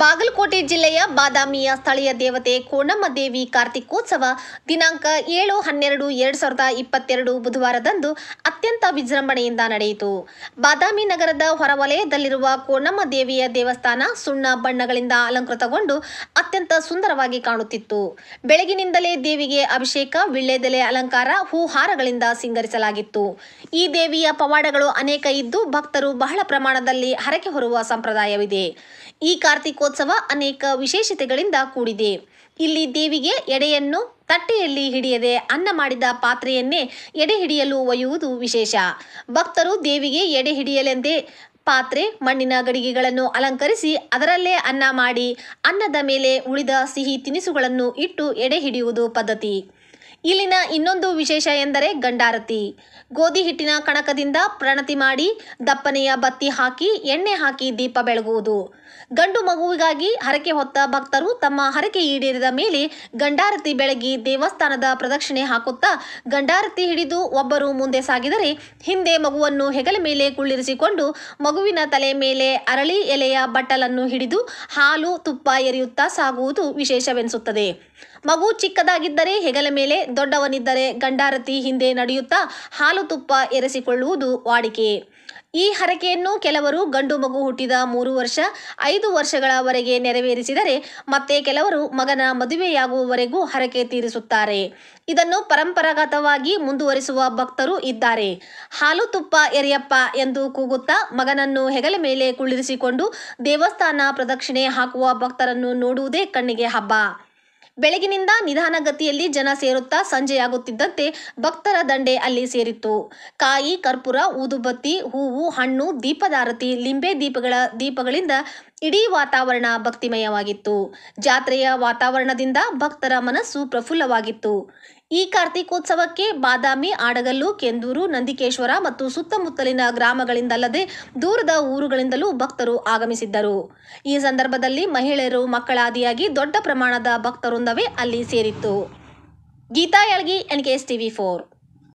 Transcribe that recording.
ಬಾಗಲಕೋಟೆ ಜಿಲ್ಲೆಯ ಬಾದಾಮಿಯ ಸ್ಥಳೀಯ ದೇವತೆ ಕೋಣಮ್ಮ ದೇವಿ ಕಾರ್ತಿಕೋತ್ಸವ ದಿನಾಂಕ ಏಳು ಹನ್ನೆರಡು ಎರಡು ಸಾವಿರದ ಇಪ್ಪತ್ತೆರಡು ಬುಧವಾರದಂದು ಅತ್ಯಂತ ವಿಜೃಂಭಣೆಯಿಂದ ನಡೆಯಿತು ಬಾದಾಮಿ ನಗರದ ಹೊರವಲಯದಲ್ಲಿರುವ ಕೋಣಮ್ಮ ದೇವಿಯ ದೇವಸ್ಥಾನ ಸುಣ್ಣ ಬಣ್ಣಗಳಿಂದ ಅಲಂಕೃತಗೊಂಡು ಅತ್ಯಂತ ಸುಂದರವಾಗಿ ಕಾಣುತ್ತಿತ್ತು ಬೆಳಗಿನಿಂದಲೇ ದೇವಿಗೆ ಅಭಿಷೇಕ ವಿಳ್ಳೆದೆಲೆ ಅಲಂಕಾರ ಹೂಹಾರಗಳಿಂದ ಸಿಂಗರಿಸಲಾಗಿತ್ತು ಈ ದೇವಿಯ ಪವಾಡಗಳು ಅನೇಕ ಇದ್ದು ಭಕ್ತರು ಬಹಳ ಪ್ರಮಾಣದಲ್ಲಿ ಹರಕೆ ಹೊರುವ ಸಂಪ್ರದಾಯವಿದೆ ಈ ಕಾರ್ತಿಕೋತ್ಸವ ಅನೇಕ ವಿಶೇಷತೆಗಳಿಂದ ಕೂಡಿದೆ ಇಲ್ಲಿ ದೇವಿಗೆ ಎಡೆಯನ್ನು ತಟ್ಟೆಯಲ್ಲಿ ಹಿಡಿಯದೆ ಅನ್ನ ಮಾಡಿದ ಪಾತ್ರೆಯನ್ನೇ ಎಡೆ ಹಿಡಿಯಲು ಒಯ್ಯುವುದು ವಿಶೇಷ ಭಕ್ತರು ದೇವಿಗೆ ಎಡೆ ಹಿಡಿಯಲೆಂದೇ ಪಾತ್ರೆ ಮಣ್ಣಿನ ಗಡಿಗೆಗಳನ್ನು ಅಲಂಕರಿಸಿ ಅದರಲ್ಲೇ ಅನ್ನ ಮಾಡಿ ಅನ್ನದ ಮೇಲೆ ಉಳಿದ ಸಿಹಿ ತಿನಿಸುಗಳನ್ನು ಇಟ್ಟು ಎಡೆ ಹಿಡಿಯುವುದು ಪದ್ಧತಿ ಇಲ್ಲಿನ ಇನ್ನೊಂದು ವಿಶೇಷ ಎಂದರೆ ಗಂಡಾರತಿ ಗೋಧಿ ಹಿಟ್ಟಿನ ಕಣಕದಿಂದ ಪ್ರಣತಿ ಮಾಡಿ ದಪ್ಪನೆಯ ಬತ್ತಿ ಹಾಕಿ ಎಣ್ಣೆ ಹಾಕಿ ದೀಪ ಬೆಳಗುವುದು ಗಂಡು ಮಗುವಿಗಾಗಿ ಹರಕೆ ಹೊತ್ತ ಭಕ್ತರು ತಮ್ಮ ಹರಕೆ ಈಡೇರಿದ ಮೇಲೆ ಗಂಡಾರತಿ ಬೆಳಗಿ ದೇವಸ್ಥಾನದ ಪ್ರದಕ್ಷಿಣೆ ಹಾಕುತ್ತಾ ಗಂಡಾರತಿ ಹಿಡಿದು ಒಬ್ಬರು ಮುಂದೆ ಸಾಗಿದರೆ ಹಿಂದೆ ಮಗುವನ್ನು ಹೆಗಲ ಮೇಲೆ ಕುಳ್ಳಿರಿಸಿಕೊಂಡು ಮಗುವಿನ ತಲೆ ಮೇಲೆ ಅರಳಿ ಎಲೆಯ ಬಟ್ಟಲನ್ನು ಹಿಡಿದು ಹಾಲು ತುಪ್ಪ ಎರೆಯುತ್ತಾ ಸಾಗುವುದು ವಿಶೇಷವೆನಿಸುತ್ತದೆ ಮಗು ಚಿಕ್ಕದಾಗಿದ್ದರೆ ಹೆಗಲ ಮೇಲೆ ದೊಡ್ಡವನಿದ್ದರೆ ಗಂಡಾರತಿ ಹಿಂದೆ ನಡೆಯುತ್ತಾ ಹಾಲು ತುಪ್ಪ ಎರೆಸಿಕೊಳ್ಳುವುದು ವಾಡಿಕೆ ಈ ಹರಕೆಯನ್ನು ಕೆಲವರು ಗಂಡು ಮಗು ಹುಟ್ಟಿದ ಮೂರು ವರ್ಷ ಐದು ವರ್ಷಗಳವರೆಗೆ ನೆರವೇರಿಸಿದರೆ ಮತ್ತೆ ಕೆಲವರು ಮಗನ ಮದುವೆಯಾಗುವವರೆಗೂ ಹರಕೆ ತೀರಿಸುತ್ತಾರೆ ಇದನ್ನು ಪರಂಪರಾಗತವಾಗಿ ಮುಂದುವರಿಸುವ ಭಕ್ತರು ಇದ್ದಾರೆ ಹಾಲು ತುಪ್ಪ ಎರೆಯಪ್ಪ ಎಂದು ಕೂಗುತ್ತಾ ಮಗನನ್ನು ಹೆಗಲ ಮೇಲೆ ಕುಳ್ಳಿರಿಸಿಕೊಂಡು ದೇವಸ್ಥಾನ ಪ್ರದಕ್ಷಿಣೆ ಹಾಕುವ ಭಕ್ತರನ್ನು ನೋಡುವುದೇ ಕಣ್ಣಿಗೆ ಹಬ್ಬ ಬೆಳಗಿನಿಂದ ನಿಧಾನಗತಿಯಲ್ಲಿ ಜನ ಸೇರುತ್ತಾ ಸಂಜೆಯಾಗುತ್ತಿದ್ದಂತೆ ಭಕ್ತರ ದಂಡೆ ಅಲ್ಲಿ ಸೇರಿತ್ತು ಕಾಯಿ ಕರ್ಪೂರ ಊದುಬತ್ತಿ ಹೂವು ಹಣ್ಣು ದೀಪದಾರತಿ ಲಿಂಬೆ ದೀಪಗಳ ದೀಪಗಳಿಂದ ಇಡೀ ವಾತಾವರಣ ಭಕ್ತಿಮಯವಾಗಿತ್ತು ಜಾತ್ರೆಯ ವಾತಾವರಣದಿಂದ ಭಕ್ತರ ಮನಸ್ಸು ಪ್ರಫುಲ್ಲವಾಗಿತ್ತು ಈ ಕಾರ್ತಿಕೋತ್ಸವಕ್ಕೆ ಬಾದಾಮಿ ಆಡಗಲ್ಲು ಕೆಂದೂರು ನಂದಿಕೇಶ್ವರ ಮತ್ತು ಸುತ್ತಮುತ್ತಲಿನ ಗ್ರಾಮಗಳಿಂದಲ್ಲದೆ ದೂರದ ಊರುಗಳಿಂದಲೂ ಭಕ್ತರು ಆಗಮಿಸಿದ್ದರು ಈ ಸಂದರ್ಭದಲ್ಲಿ ಮಹಿಳೆಯರು ಮಕ್ಕಳಾದಿಯಾಗಿ ದೊಡ್ಡ ಪ್ರಮಾಣದ ಭಕ್ತರೊಂದವೇ ಅಲ್ಲಿ ಸೇರಿತ್ತು ಗೀತಾ ಎಲ್ಗಿ ಎನ್ ಟಿವಿ ಫೋರ್